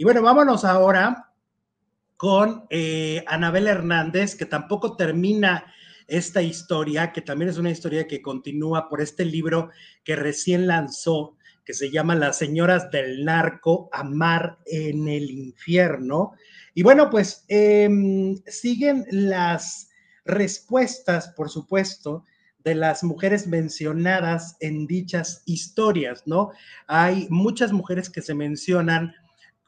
Y bueno, vámonos ahora con eh, Anabel Hernández, que tampoco termina esta historia, que también es una historia que continúa por este libro que recién lanzó, que se llama Las señoras del narco, amar en el infierno. Y bueno, pues em, siguen las respuestas, por supuesto, de las mujeres mencionadas en dichas historias, ¿no? Hay muchas mujeres que se mencionan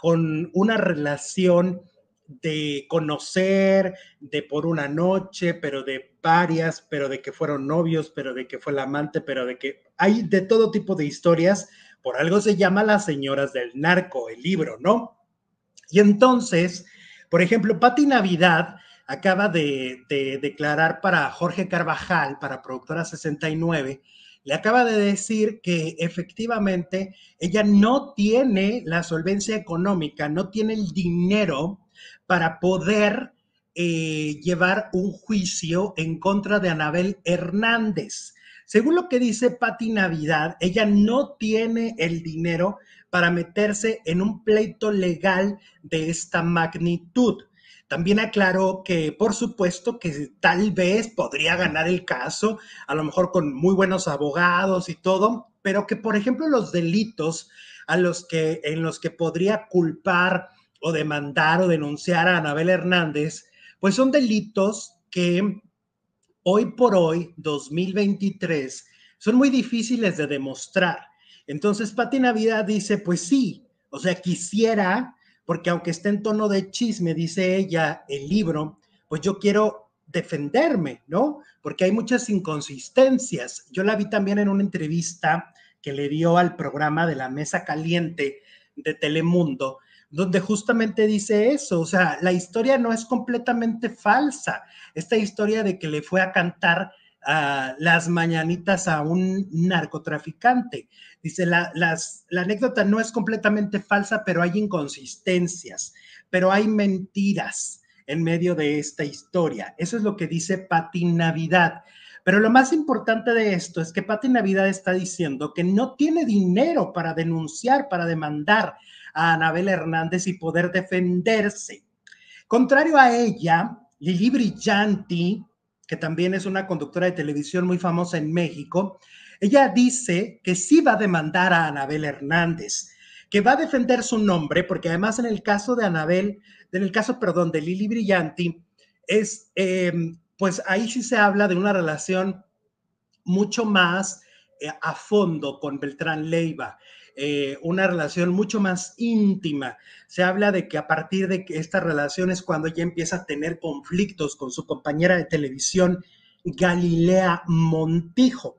con una relación de conocer, de por una noche, pero de varias, pero de que fueron novios, pero de que fue la amante, pero de que hay de todo tipo de historias. Por algo se llama Las Señoras del Narco, el libro, ¿no? Y entonces, por ejemplo, Pati Navidad acaba de, de declarar para Jorge Carvajal, para Productora 69, le acaba de decir que efectivamente ella no tiene la solvencia económica, no tiene el dinero para poder eh, llevar un juicio en contra de Anabel Hernández. Según lo que dice Patti Navidad, ella no tiene el dinero para meterse en un pleito legal de esta magnitud. También aclaró que, por supuesto, que tal vez podría ganar el caso, a lo mejor con muy buenos abogados y todo, pero que, por ejemplo, los delitos a los que, en los que podría culpar o demandar o denunciar a Anabel Hernández, pues son delitos que hoy por hoy, 2023, son muy difíciles de demostrar. Entonces, Pati Navidad dice, pues sí, o sea, quisiera porque aunque esté en tono de chisme, dice ella, el libro, pues yo quiero defenderme, ¿no? Porque hay muchas inconsistencias. Yo la vi también en una entrevista que le dio al programa de la Mesa Caliente de Telemundo, donde justamente dice eso, o sea, la historia no es completamente falsa. Esta historia de que le fue a cantar las mañanitas a un narcotraficante. Dice, la, la anécdota no es completamente falsa, pero hay inconsistencias, pero hay mentiras en medio de esta historia. Eso es lo que dice Patti Navidad. Pero lo más importante de esto es que Pati Navidad está diciendo que no tiene dinero para denunciar, para demandar a Anabel Hernández y poder defenderse. Contrario a ella, Lili Brillanti que también es una conductora de televisión muy famosa en México, ella dice que sí va a demandar a Anabel Hernández, que va a defender su nombre, porque además en el caso de Anabel, en el caso, perdón, de Lili Brillanti, es, em, pues ahí sí se habla de una relación mucho más eh, a fondo con Beltrán Leiva. Eh, una relación mucho más íntima. Se habla de que a partir de que esta relación es cuando ya empieza a tener conflictos con su compañera de televisión, Galilea Montijo.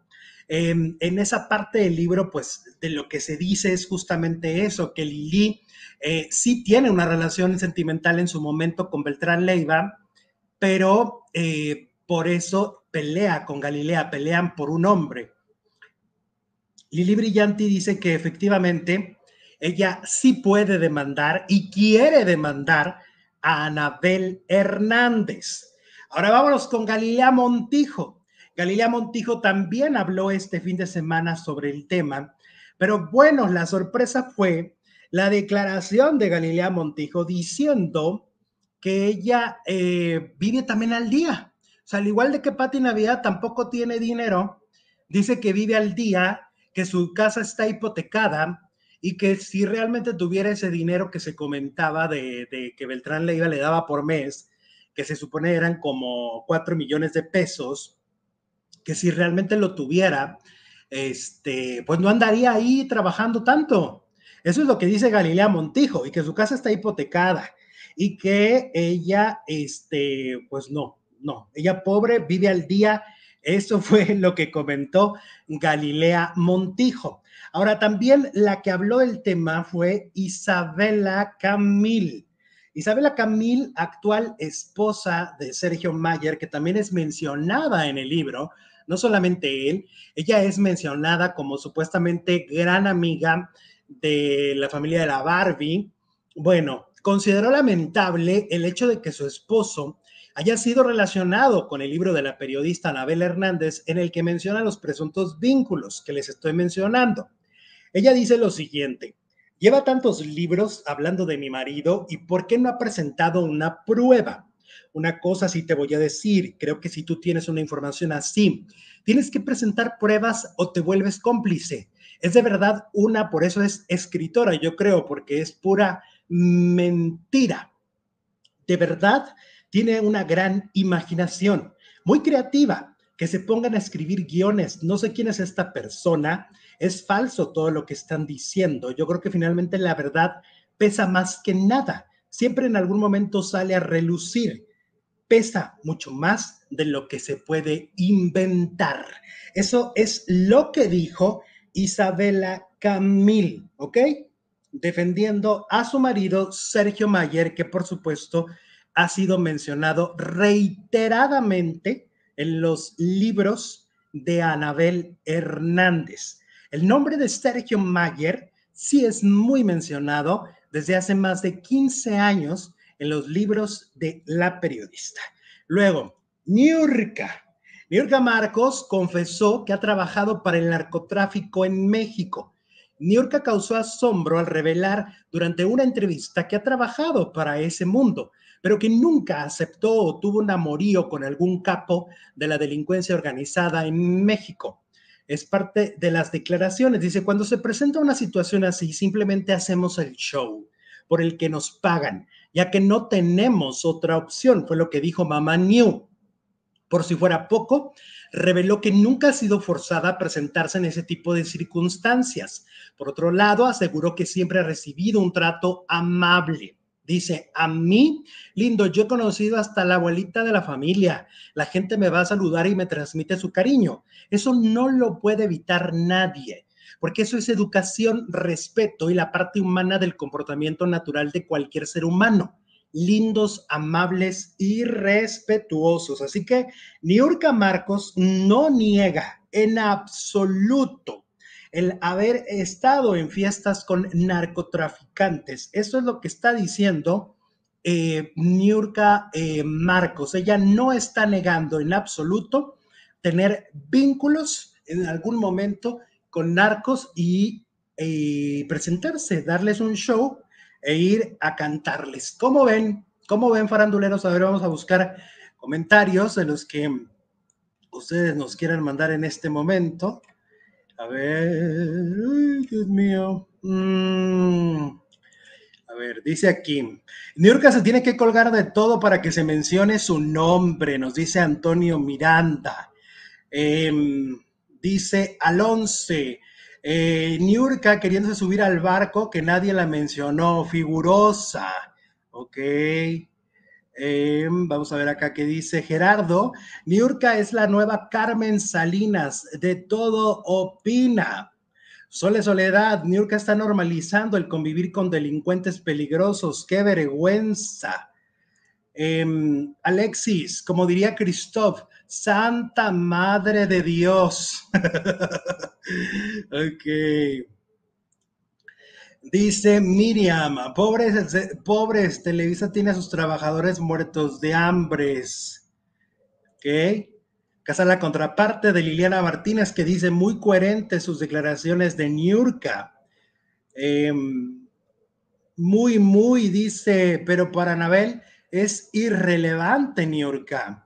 Em, en esa parte del libro, pues de lo que se dice es justamente eso, que Lili eh, sí tiene una relación sentimental en su momento con Beltrán Leiva, pero eh, por eso pelea con Galilea, pelean por un hombre. Lili Brillanti dice que efectivamente ella sí puede demandar y quiere demandar a Anabel Hernández. Ahora vámonos con Galilea Montijo. Galilea Montijo también habló este fin de semana sobre el tema, pero bueno, la sorpresa fue la declaración de Galilea Montijo diciendo que ella eh, vive también al día. O sea, al igual de que Pati Navidad tampoco tiene dinero, dice que vive al día que su casa está hipotecada y que si realmente tuviera ese dinero que se comentaba de, que Beltrán Leiva le daba por mes, que se supone eran como cuatro millones de pesos, que si realmente lo tuviera, este, pues no andaría ahí trabajando tanto. Eso es lo que dice Galilea Montijo, y que su casa está hipotecada, y que ella, este, pues no, no, ella pobre vive al día eso fue lo que comentó Galilea Montijo. Ahora, también la que habló el tema fue Isabela Camil. Isabela Camil, actual esposa de Sergio Mayer, que también es mencionada en el libro, no solamente él, ella es mencionada como supuestamente gran amiga de la familia de la Barbie. Bueno, consideró lamentable el hecho de que su esposo haya sido relacionado con el libro de la periodista Anabel Hernández en el que menciona los presuntos vínculos que les estoy mencionando. Ella dice lo siguiente, lleva tantos libros hablando de mi marido y por qué no ha presentado una prueba. Una cosa sí te voy a decir, creo que si tú tienes una información así, tienes que presentar pruebas o te vuelves cómplice. Es de verdad una, por eso es escritora, yo creo, porque es pura mentira. De verdad, tiene una gran imaginación, muy creativa, que se pongan a escribir guiones. No sé quién es esta persona, es falso todo lo que están diciendo. Yo creo que finalmente la verdad pesa más que nada. Siempre en algún momento sale a relucir. Pesa mucho más de lo que se puede inventar. Eso es lo que dijo Isabela Camil, ¿ok? Defendiendo a su marido Sergio Mayer, que por supuesto ha sido mencionado reiteradamente en los libros de Anabel Hernández. El nombre de Sergio Mayer sí es muy mencionado desde hace más de 15 años en los libros de la periodista. Luego, Niurka. Niurka Marcos confesó que ha trabajado para el narcotráfico en México. Niurka causó asombro al revelar durante una entrevista que ha trabajado para ese mundo pero que nunca aceptó o tuvo un amorío con algún capo de la delincuencia organizada en México. Es parte de las declaraciones. Dice, cuando se presenta una situación así, simplemente hacemos el show por el que nos pagan, ya que no tenemos otra opción, fue lo que dijo Mamá New. Por si fuera poco, reveló que nunca ha sido forzada a presentarse en ese tipo de circunstancias. Por otro lado, aseguró que siempre ha recibido un trato amable. Dice, a mí, lindo, yo he conocido hasta la abuelita de la familia. La gente me va a saludar y me transmite su cariño. Eso no lo puede evitar nadie, porque eso es educación, respeto y la parte humana del comportamiento natural de cualquier ser humano. Lindos, amables y respetuosos. Así que Niurka Marcos no niega en absoluto el haber estado en fiestas con narcotraficantes. Eso es lo que está diciendo eh, Niurka eh, Marcos. Ella no está negando en absoluto tener vínculos en algún momento con narcos y eh, presentarse, darles un show e ir a cantarles. ¿Cómo ven? ¿Cómo ven, faranduleros? A ver, vamos a buscar comentarios de los que ustedes nos quieran mandar en este momento. A ver, Dios mío. Mm. A ver, dice aquí, Niurka se tiene que colgar de todo para que se mencione su nombre, nos dice Antonio Miranda. Em, dice Alonce, eh, Niurka queriéndose subir al barco que nadie la mencionó, figurosa. Ok. Eh, vamos a ver acá qué dice Gerardo. Niurka es la nueva Carmen Salinas, de todo opina. Sole Soledad, Niurka está normalizando el convivir con delincuentes peligrosos, qué vergüenza. Em, Alexis, como diría Christoph, Santa Madre de Dios. ok. Dice Miriam, pobres, eh, pobres, Televisa tiene a sus trabajadores muertos de hambre, ¿Ok? Casa la contraparte de Liliana Martínez, que dice muy coherente sus declaraciones de Niurka. Em, muy, muy, dice, pero para Anabel es irrelevante Niurka.